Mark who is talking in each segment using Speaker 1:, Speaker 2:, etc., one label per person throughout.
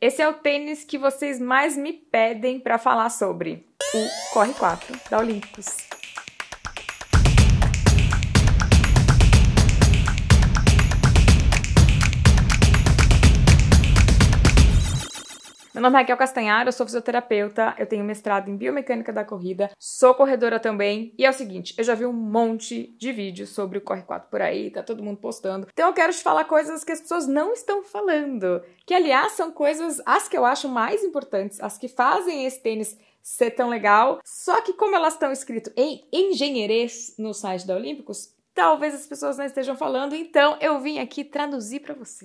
Speaker 1: Esse é o tênis que vocês mais me pedem para falar sobre, o Corre 4 da Olympus. Meu nome é Raquel Castanharo, eu sou fisioterapeuta, eu tenho mestrado em biomecânica da corrida, sou corredora também. E é o seguinte, eu já vi um monte de vídeos sobre o Corre 4 por aí, tá todo mundo postando. Então eu quero te falar coisas que as pessoas não estão falando, que aliás são coisas as que eu acho mais importantes, as que fazem esse tênis ser tão legal. Só que como elas estão escritas em engenheirês no site da Olímpicos, talvez as pessoas não estejam falando, então eu vim aqui traduzir para você.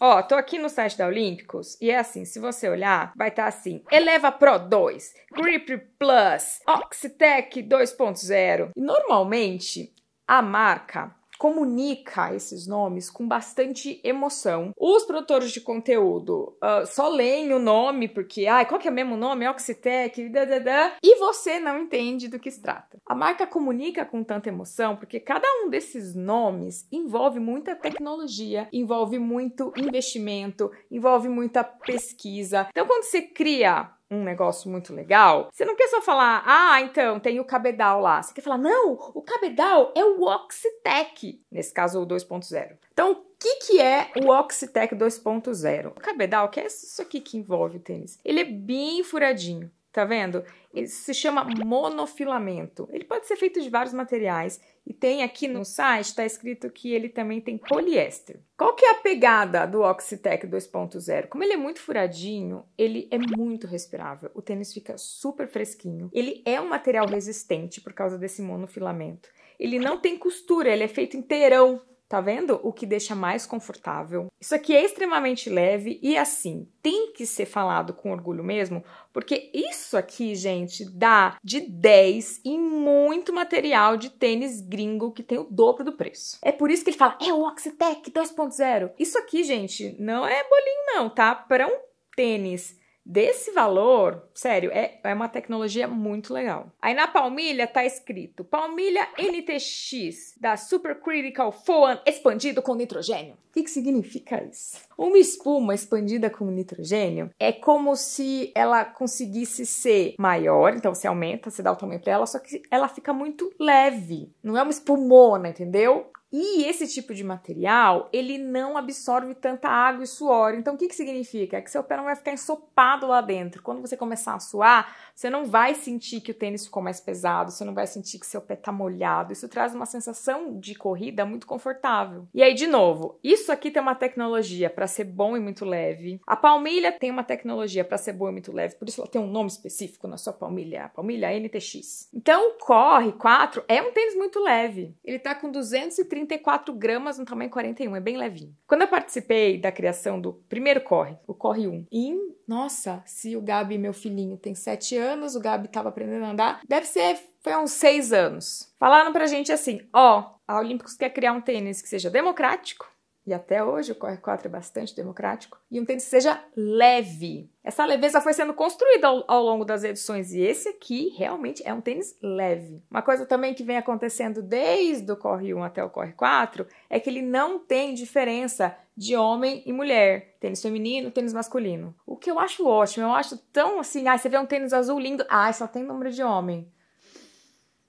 Speaker 1: Ó, tô aqui no site da Olímpicos e é assim, se você olhar, vai estar tá assim: Eleva Pro 2, Grip Plus, Oxitec 2.0. E normalmente a marca comunica esses nomes com bastante emoção. Os produtores de conteúdo uh, só leem o nome porque, ai, ah, qual que é o mesmo nome? É Oxitec, dadadã, e você não entende do que se trata. A marca comunica com tanta emoção porque cada um desses nomes envolve muita tecnologia, envolve muito investimento, envolve muita pesquisa. Então, quando você cria um negócio muito legal, você não quer só falar, ah, então tem o cabedal lá. Você quer falar, não, o cabedal é o Oxitec, nesse caso o 2.0. Então, o que, que é o Oxitec 2.0? O cabedal, que é isso aqui que envolve o tênis, ele é bem furadinho. Tá vendo? Ele se chama monofilamento. Ele pode ser feito de vários materiais e tem aqui no site está escrito que ele também tem poliéster. Qual que é a pegada do Oxitec 2.0? Como ele é muito furadinho, ele é muito respirável. O tênis fica super fresquinho. Ele é um material resistente por causa desse monofilamento. Ele não tem costura, ele é feito inteirão Tá vendo o que deixa mais confortável? Isso aqui é extremamente leve e assim, tem que ser falado com orgulho mesmo, porque isso aqui, gente, dá de 10 em muito material de tênis gringo que tem o dobro do preço. É por isso que ele fala, é o Oxitec 2.0. Isso aqui, gente, não é bolinho não, tá? Para um tênis desse valor, sério, é, é uma tecnologia muito legal. Aí na palmilha tá escrito: palmilha NTX da Supercritical Foam expandido com nitrogênio. O que, que significa isso? Uma espuma expandida com nitrogênio é como se ela conseguisse ser maior, então você aumenta, você dá o tamanho para ela, só que ela fica muito leve. Não é uma espumona, entendeu? E esse tipo de material, ele não absorve tanta água e suor. Então, o que, que significa? É que seu pé não vai ficar ensopado lá dentro. Quando você começar a suar, você não vai sentir que o tênis ficou mais pesado, você não vai sentir que seu pé tá molhado. Isso traz uma sensação de corrida muito confortável. E aí, de novo, isso aqui tem uma tecnologia para ser bom e muito leve. A palmilha tem uma tecnologia para ser boa e muito leve, por isso ela tem um nome específico na sua palmilha, a palmilha NTX. Então, o Corre 4 é um tênis muito leve. Ele tá com 230 34 gramas no tamanho 41, é bem levinho. Quando eu participei da criação do primeiro corre, o corre 1, em, nossa, se o Gabi, meu filhinho, tem 7 anos, o Gabi estava aprendendo a andar, deve ser, foi uns 6 anos. Falaram pra gente assim, ó, a Olímpicos quer criar um tênis que seja democrático, e até hoje o corre 4 é bastante democrático, e um tênis seja leve. Essa leveza foi sendo construída ao, ao, longo das edições e esse aqui realmente é um tênis leve. Uma coisa também que vem acontecendo desde o corre 1 até o corre 4 é que ele não tem diferença de homem e mulher, tênis feminino, tênis masculino. O que eu acho ótimo, eu acho tão assim, ah, você vê um tênis azul lindo, ah, só tem número de homem.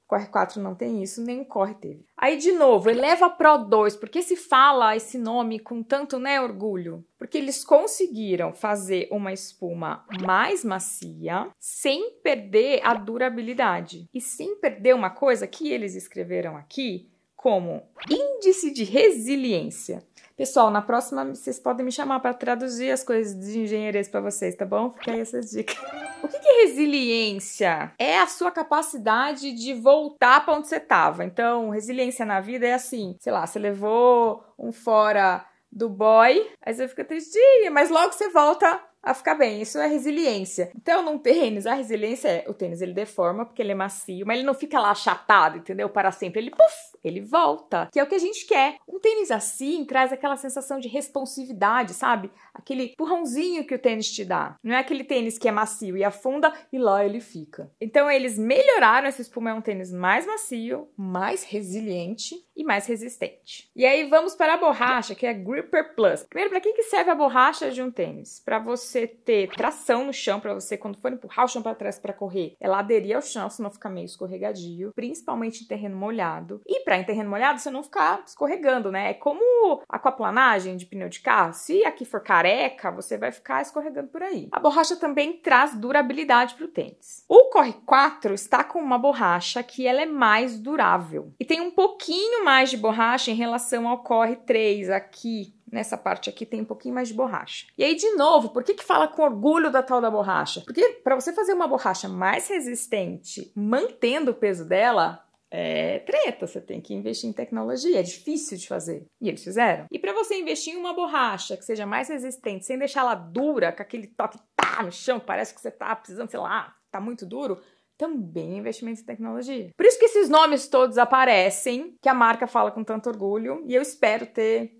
Speaker 1: Corre 4 não tem isso, nem Corre teve. Aí, de novo, Eleva Pro 2, porque se fala esse nome com tanto né, orgulho? Porque eles conseguiram fazer uma espuma mais macia, sem perder a durabilidade. E sem perder uma coisa que eles escreveram aqui como índice de resiliência. Pessoal, na próxima vocês podem me chamar para traduzir as coisas de engenharia para vocês, tá bom? Fica aí essas dicas. O que, é resiliência? É a sua capacidade de voltar para onde você estava. Então, resiliência na vida é assim, sei lá, você levou um fora do boy, aí você fica triste, mas logo você volta a ficar bem. Isso é resiliência. Então, num tênis, a resiliência é o tênis ele deforma porque ele é macio, mas ele não fica lá achatado, entendeu? Para sempre. Ele puff, ele volta, que é o que a gente quer. Um tênis assim traz aquela sensação de responsividade, sabe? Aquele empurrãozinho que o tênis te dá. Não é aquele tênis que é macio e afunda e lá ele fica. Então, eles melhoraram essa espuma é um tênis mais macio, mais resiliente e mais resistente. E aí vamos para a borracha, que é Gripper Plus. Primeiro, para quem que serve a borracha de um tênis? Para você você ter tração no chão, para você, quando for empurrar o chão para trás para correr, ela é aderir ao chão, senão fica meio escorregadio, principalmente em terreno molhado. E para em terreno molhado, você não ficar escorregando, né? É como aquaplanagem de pneu de carro. Se aqui for careca, você vai ficar escorregando por aí. A borracha também traz durabilidade para o tênis. O Corre 4 está com uma borracha que ela é mais durável e tem um pouquinho mais de borracha em relação ao Corre 3 aqui Nessa parte aqui tem um pouquinho mais de borracha. E aí, de novo, por que, que fala com orgulho da tal da borracha? Porque para você fazer uma borracha mais resistente, mantendo o peso dela, é treta, você tem que investir em tecnologia, é difícil de fazer. E eles fizeram. E para você investir em uma borracha que seja mais resistente, sem deixar ela dura, com aquele toque tá no chão, parece que você tá precisando, sei lá, tá muito duro, também investimento em tecnologia. Por isso que esses nomes todos aparecem, que a marca fala com tanto orgulho, e eu espero ter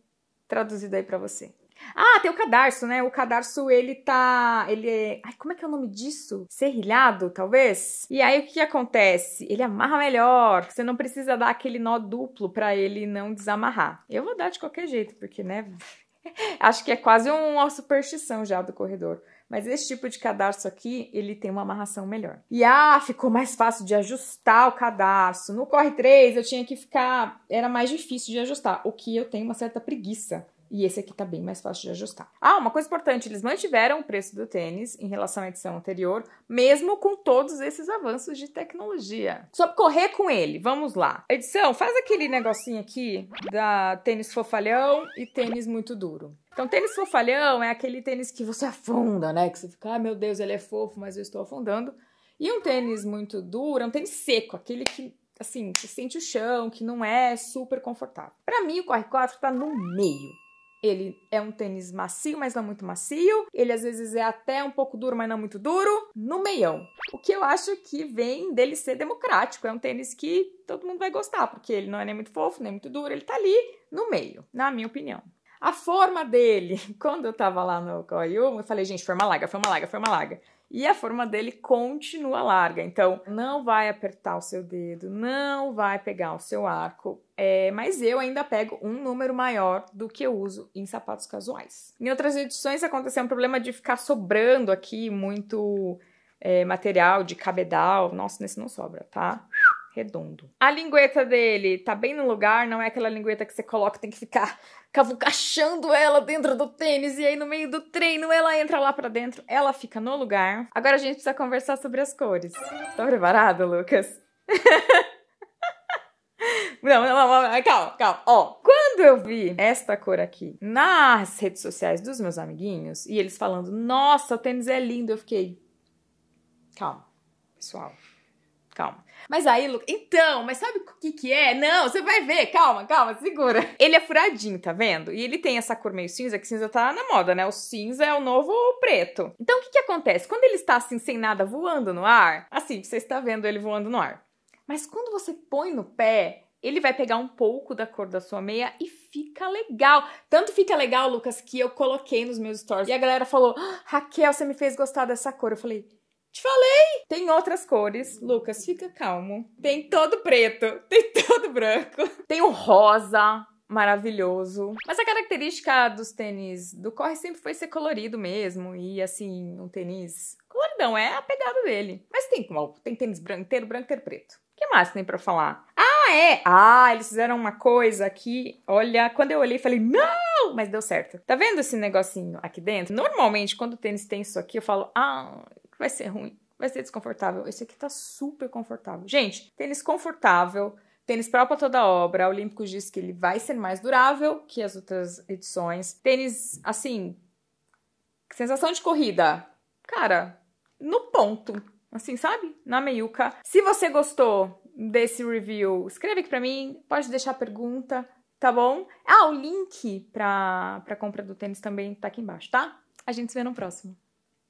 Speaker 1: traduzido aí para você. Ah, tem o cadarço, né? O cadarço, ele tá. Ele é. Ai, como é que é o nome disso? Serrilhado, talvez? E aí o que, que acontece? Ele amarra melhor. Você não precisa dar aquele nó duplo para ele não desamarrar. Eu vou dar de qualquer jeito, porque, né? Acho que é quase uma superstição já do corredor. Mas esse tipo de cadarço aqui, ele tem uma amarração melhor. E ah, ficou mais fácil de ajustar o cadarço. No corre 3 eu tinha que ficar, era mais difícil de ajustar, o que eu tenho uma certa preguiça. E esse aqui tá bem mais fácil de ajustar. Ah, uma coisa importante, eles mantiveram o preço do tênis em relação à edição anterior, mesmo com todos esses avanços de tecnologia. Só correr com ele, vamos lá. Edição, faz aquele negocinho aqui da tênis fofalhão e tênis muito duro. Então, tênis fofalhão é aquele tênis que você afunda, né? Que você fica, ah, meu Deus, ele é fofo, mas eu estou afundando. E um tênis muito duro é um tênis seco, aquele que assim, que sente o chão, que não é super confortável. Para mim, o Corre 4 tá no meio. Ele é um tênis macio, mas não muito macio. Ele às vezes é até um pouco duro, mas não muito duro. No meião. O que eu acho que vem dele ser democrático. É um tênis que todo mundo vai gostar, porque ele não é nem muito fofo, nem muito duro. Ele tá ali no meio, na minha opinião. A forma dele, quando eu tava lá no Koyum, eu falei, gente, foi uma laga, foi uma laga, foi uma laga e a forma dele continua larga. Então, não vai apertar o seu dedo, não vai pegar o seu arco. É, mas eu ainda pego um número maior do que eu uso em sapatos casuais. Em outras edições aconteceu um problema de ficar sobrando aqui muito é, material de cabedal. Nossa, nesse não sobra, tá? redondo. A lingueta dele tá bem no lugar, não é aquela lingueta que você coloca, tem que ficar cavucachando ela dentro do tênis e aí no meio do treino ela entra lá para dentro, ela fica no lugar. Agora a gente precisa conversar sobre as cores. Tá preparado, Lucas? Não, não, não, calma, calma. Ó, quando eu vi esta cor aqui nas redes sociais dos meus amiguinhos e eles falando, nossa, o tênis é lindo, eu fiquei. Calma, pessoal calma. Mas aí, Lucas, então, mas sabe o que que é? Não, você vai ver, calma, calma, segura. Ele é furadinho, tá vendo? E ele tem essa cor meio cinza, que cinza tá na moda, né? O cinza é o novo preto. Então, o que que acontece? Quando ele está assim, sem nada, voando no ar, assim, você está vendo ele voando no ar. Mas quando você põe no pé, ele vai pegar um pouco da cor da sua meia e fica legal. Tanto fica legal, Lucas, que eu coloquei nos meus stories. E a galera falou: ah, Raquel, você me fez gostar dessa cor. Eu falei: te falei! Tem outras cores. Lucas, fica calmo. Tem todo preto, tem todo branco. Tem o rosa, maravilhoso. Mas a característica dos tênis do Corre sempre foi ser colorido mesmo. E assim, um tênis coloridão, é a pegada dele. Mas tem como? Tem tênis branco inteiro, branco inteiro, preto. O que mais tem pra falar? Ah, é! Ah, eles fizeram uma coisa aqui. olha, quando eu olhei, falei, não! Mas deu certo. Tá vendo esse negocinho aqui dentro? Normalmente, quando o tênis tem isso aqui, eu falo, ah, vai ser ruim, vai ser desconfortável. Esse aqui tá super confortável. Gente, tênis confortável, Tênis próprio para toda obra, O Olímpico diz que ele vai ser mais durável que as outras edições. Tênis, assim, sensação de corrida, cara, no ponto, assim, sabe? Na meiuca. Se você gostou desse review, escreve aqui para mim, pode deixar pergunta, tá bom? Ah, o link para pra compra do tênis também tá aqui embaixo, tá? A gente se vê no próximo.